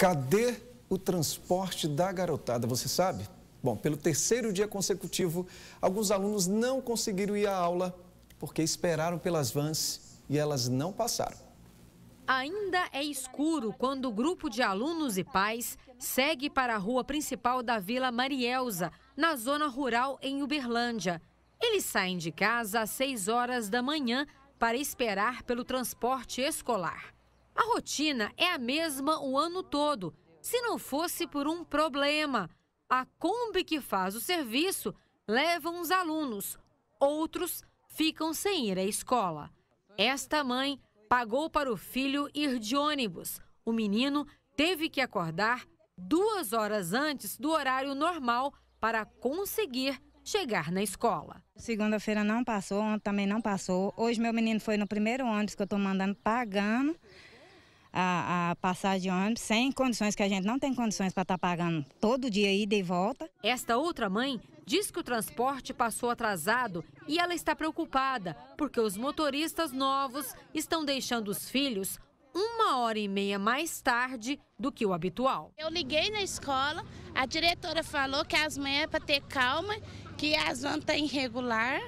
Cadê o transporte da garotada? Você sabe? Bom, pelo terceiro dia consecutivo, alguns alunos não conseguiram ir à aula porque esperaram pelas vans e elas não passaram. Ainda é escuro quando o grupo de alunos e pais segue para a rua principal da Vila Marielza, na zona rural em Uberlândia. Eles saem de casa às 6 horas da manhã para esperar pelo transporte escolar. A rotina é a mesma o ano todo, se não fosse por um problema. A Kombi que faz o serviço leva uns alunos, outros ficam sem ir à escola. Esta mãe pagou para o filho ir de ônibus. O menino teve que acordar duas horas antes do horário normal para conseguir chegar na escola. Segunda-feira não passou, ontem também não passou. Hoje meu menino foi no primeiro ônibus que eu estou mandando pagando a, a passagem de ônibus sem condições, que a gente não tem condições para estar tá pagando todo dia ida e volta. Esta outra mãe diz que o transporte passou atrasado e ela está preocupada porque os motoristas novos estão deixando os filhos uma hora e meia mais tarde do que o habitual. Eu liguei na escola, a diretora falou que as mães é para ter calma, que as vans estão tá irregular,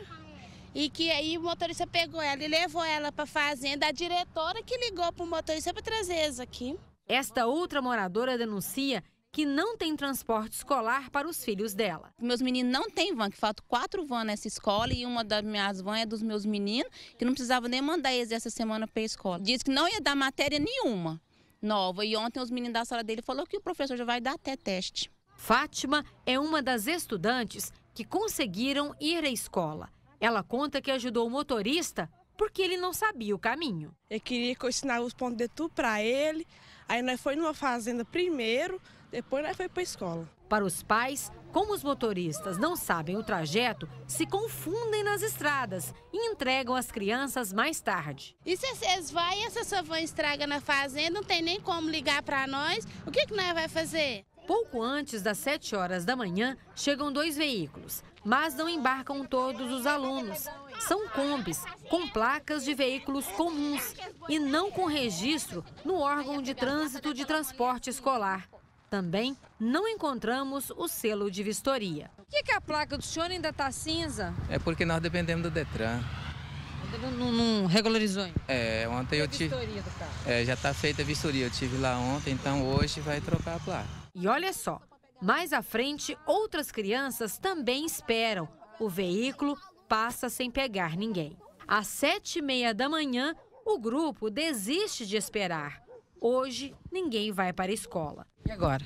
e que aí o motorista pegou ela e levou ela para a fazenda. A diretora que ligou para o motorista para trazer eles aqui. Esta outra moradora denuncia que não tem transporte escolar para os filhos dela. Meus meninos não têm van, que faltam quatro van nessa escola e uma das minhas van é dos meus meninos, que não precisava nem mandar eles essa semana para a escola. Diz que não ia dar matéria nenhuma nova. E ontem os meninos da sala dele falou que o professor já vai dar até teste. Fátima é uma das estudantes que conseguiram ir à escola. Ela conta que ajudou o motorista porque ele não sabia o caminho. Eu queria que eu ensinasse os pontos de tudo para ele. Aí nós foi numa fazenda primeiro, depois nós foi para a escola. Para os pais, como os motoristas não sabem o trajeto, se confundem nas estradas e entregam as crianças mais tarde. E se vocês vão e essa sua van estraga na fazenda, não tem nem como ligar para nós, o que, que nós vai fazer? Pouco antes das 7 horas da manhã, chegam dois veículos, mas não embarcam todos os alunos. São combis, com placas de veículos comuns e não com registro no órgão de trânsito de transporte escolar. Também não encontramos o selo de vistoria. Por que, que é a placa do senhor ainda está cinza? É porque nós dependemos do Detran. Não, não regularizou ainda? É, ontem é eu tive. É, já está feita a vistoria. Eu tive lá ontem, então hoje vai trocar a placa. E olha só, mais à frente, outras crianças também esperam. O veículo passa sem pegar ninguém. Às sete e meia da manhã, o grupo desiste de esperar. Hoje, ninguém vai para a escola. E agora?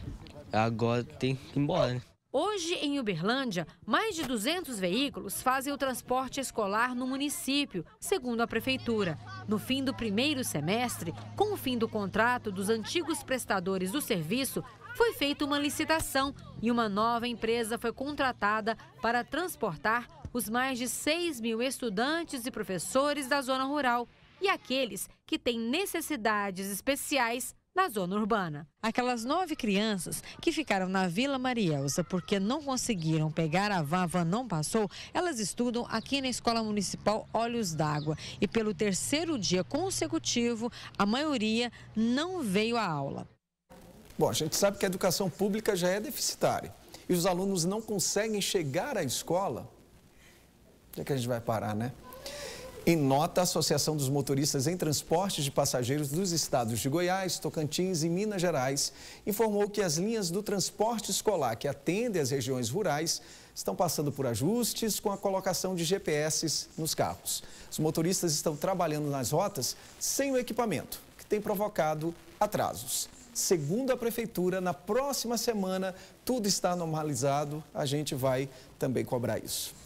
Agora tem que ir embora, né? Hoje, em Uberlândia, mais de 200 veículos fazem o transporte escolar no município, segundo a prefeitura. No fim do primeiro semestre, com o fim do contrato dos antigos prestadores do serviço, foi feita uma licitação e uma nova empresa foi contratada para transportar os mais de 6 mil estudantes e professores da zona rural e aqueles que têm necessidades especiais na zona urbana. Aquelas nove crianças que ficaram na Vila Marielsa porque não conseguiram pegar a vava não passou, elas estudam aqui na Escola Municipal Olhos d'Água. E pelo terceiro dia consecutivo, a maioria não veio à aula. Bom, a gente sabe que a educação pública já é deficitária e os alunos não conseguem chegar à escola. Onde é que a gente vai parar, né? Em nota, a Associação dos Motoristas em Transportes de Passageiros dos estados de Goiás, Tocantins e Minas Gerais informou que as linhas do transporte escolar que atendem as regiões rurais estão passando por ajustes com a colocação de GPS nos carros. Os motoristas estão trabalhando nas rotas sem o equipamento, que tem provocado atrasos. Segundo a prefeitura, na próxima semana tudo está normalizado, a gente vai também cobrar isso.